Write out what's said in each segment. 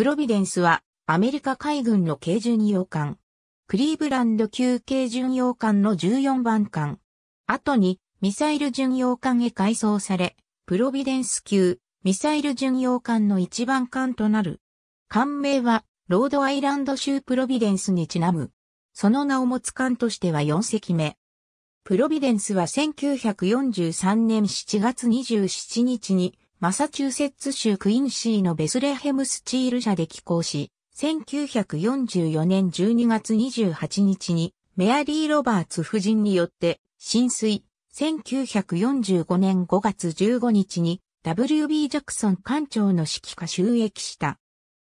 プロビデンスはアメリカ海軍の軽巡洋艦。クリーブランド級軽巡洋艦の14番艦。後にミサイル巡洋艦へ改装され、プロビデンス級ミサイル巡洋艦の1番艦となる。艦名はロードアイランド州プロビデンスにちなむ。その名を持つ艦としては4隻目。プロビデンスは1943年7月27日にマサチューセッツ州クインシーのベスレヘムスチール社で寄港し、1944年12月28日にメアリー・ロバーツ夫人によって浸水、1945年5月15日に W.B. ジャクソン艦長の指揮下収益した。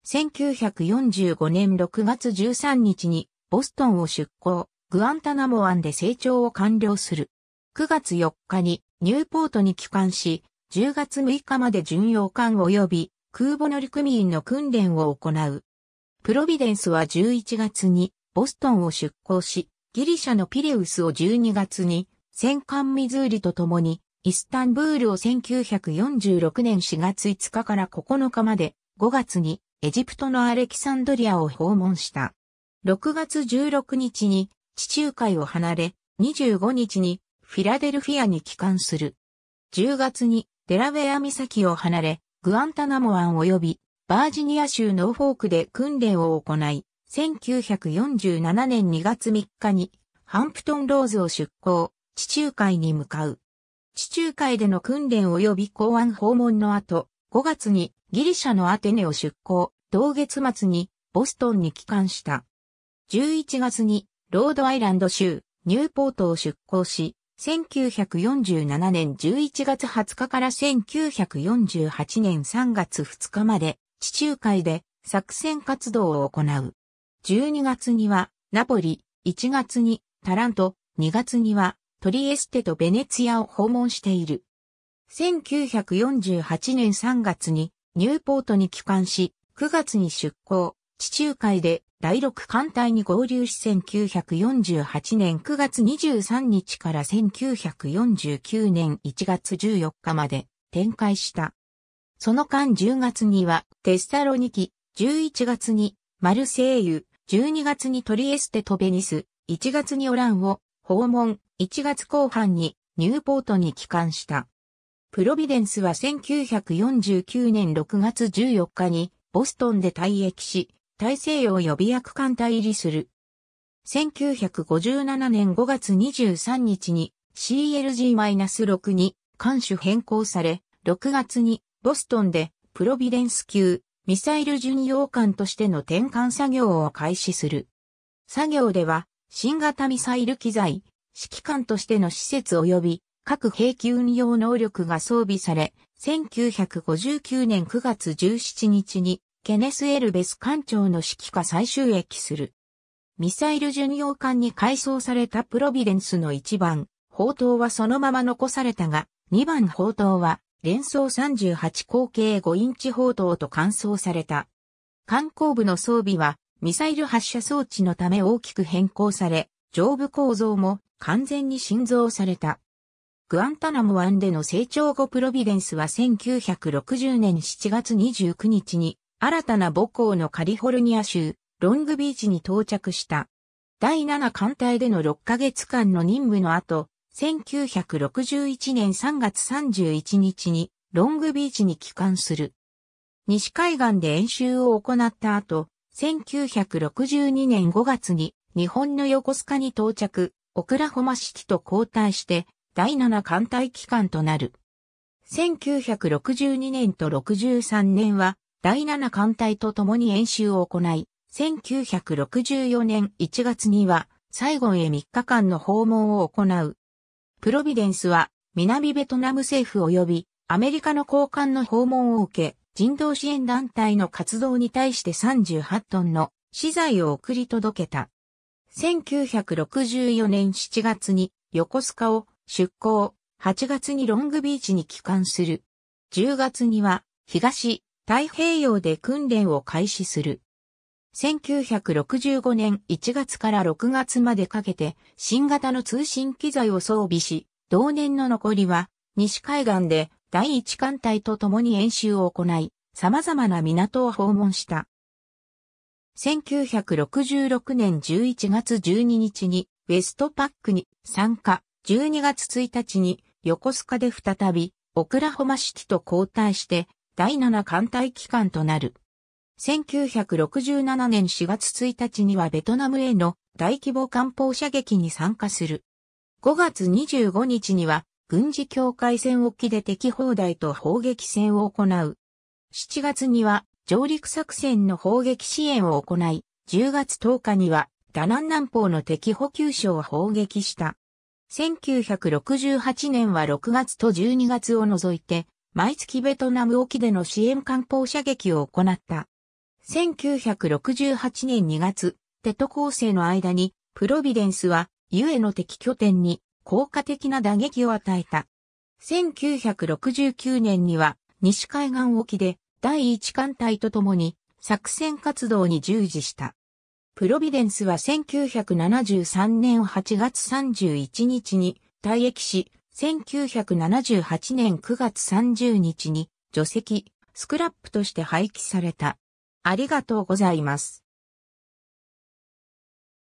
1945年6月13日にボストンを出港、グアンタナモ湾で成長を完了する。9月4日にニューポートに帰還し、10月6日まで巡洋艦及び空母乗組員の訓練を行う。プロビデンスは11月にボストンを出港し、ギリシャのピレウスを12月に戦艦ミズーリと共にイスタンブールを1946年4月5日から9日まで5月にエジプトのアレキサンドリアを訪問した。6月16日に地中海を離れ、25日にフィラデルフィアに帰還する。10月にデラウェア岬を離れ、グアンタナモ湾及びバージニア州ノーフォークで訓練を行い、1947年2月3日にハンプトンローズを出港、地中海に向かう。地中海での訓練及び港湾訪問の後、5月にギリシャのアテネを出港、同月末にボストンに帰還した。11月にロードアイランド州ニューポートを出港し、1947年11月20日から1948年3月2日まで地中海で作戦活動を行う。12月にはナポリ、1月にタラント、2月にはトリエステとベネツィアを訪問している。1948年3月にニューポートに帰還し、9月に出港、地中海で第六艦隊に合流し1948年9月23日から1949年1月14日まで展開した。その間10月にはテスタロニキ、11月にマルセイユ、12月にトリエステとベニス、1月にオランを訪問、1月後半にニューポートに帰還した。プロビデンスは1949年6月14日にボストンで退役し、大西洋予備役艦隊入りする。1957年5月23日に CLG-6 に艦種変更され、6月にボストンでプロビデンス級ミサイル巡洋艦としての転換作業を開始する。作業では新型ミサイル機材、指揮官としての施設及び各兵器運用能力が装備され、1959年9月17日にケネス・エルベス艦長の指揮下最終駅する。ミサイル巡洋艦に改装されたプロビデンスの1番、砲塔はそのまま残されたが、2番砲塔は、連装38口径5インチ砲塔と換装された。艦後部の装備は、ミサイル発射装置のため大きく変更され、上部構造も完全に新造された。グアンタナム湾での成長後プロビデンスは1960年7月29日に新たな母校のカリフォルニア州、ロングビーチに到着した。第7艦隊での6ヶ月間の任務の後、1961年3月31日にロングビーチに帰還する。西海岸で演習を行った後、1962年5月に日本の横須賀に到着、オクラホマ式と交代して第7艦隊機関となる。1962年と63年は第7艦隊と共に演習を行い、1964年1月には、サイゴンへ3日間の訪問を行う。プロビデンスは、南ベトナム政府及び、アメリカの高官の訪問を受け、人道支援団体の活動に対して38トンの資材を送り届けた。1964年7月に横須賀を出港、8月にロングビーチに帰還する。10月には東太平洋で訓練を開始する。1965年1月から6月までかけて新型の通信機材を装備し、同年の残りは西海岸で第一艦隊と共に演習を行い、様々な港を訪問した。1966年11月12日にウェストパックに参加、12月1日に横須賀で再びオクラホマシティと交代して第7艦隊機関となる。1967年4月1日にはベトナムへの大規模艦砲射撃に参加する。5月25日には軍事境界線沖で敵砲台と砲撃戦を行う。7月には上陸作戦の砲撃支援を行い、10月10日にはダナン南方の敵補給所を砲撃した。1968年は6月と12月を除いて毎月ベトナム沖での支援艦砲射撃を行った。1968年2月、テト構成の間に、プロビデンスは、ゆえの敵拠点に、効果的な打撃を与えた。1969年には、西海岸沖で、第一艦隊と共に、作戦活動に従事した。プロビデンスは1973年8月31日に退役し、1978年9月30日に除籍、スクラップとして廃棄された。ありがとうございます。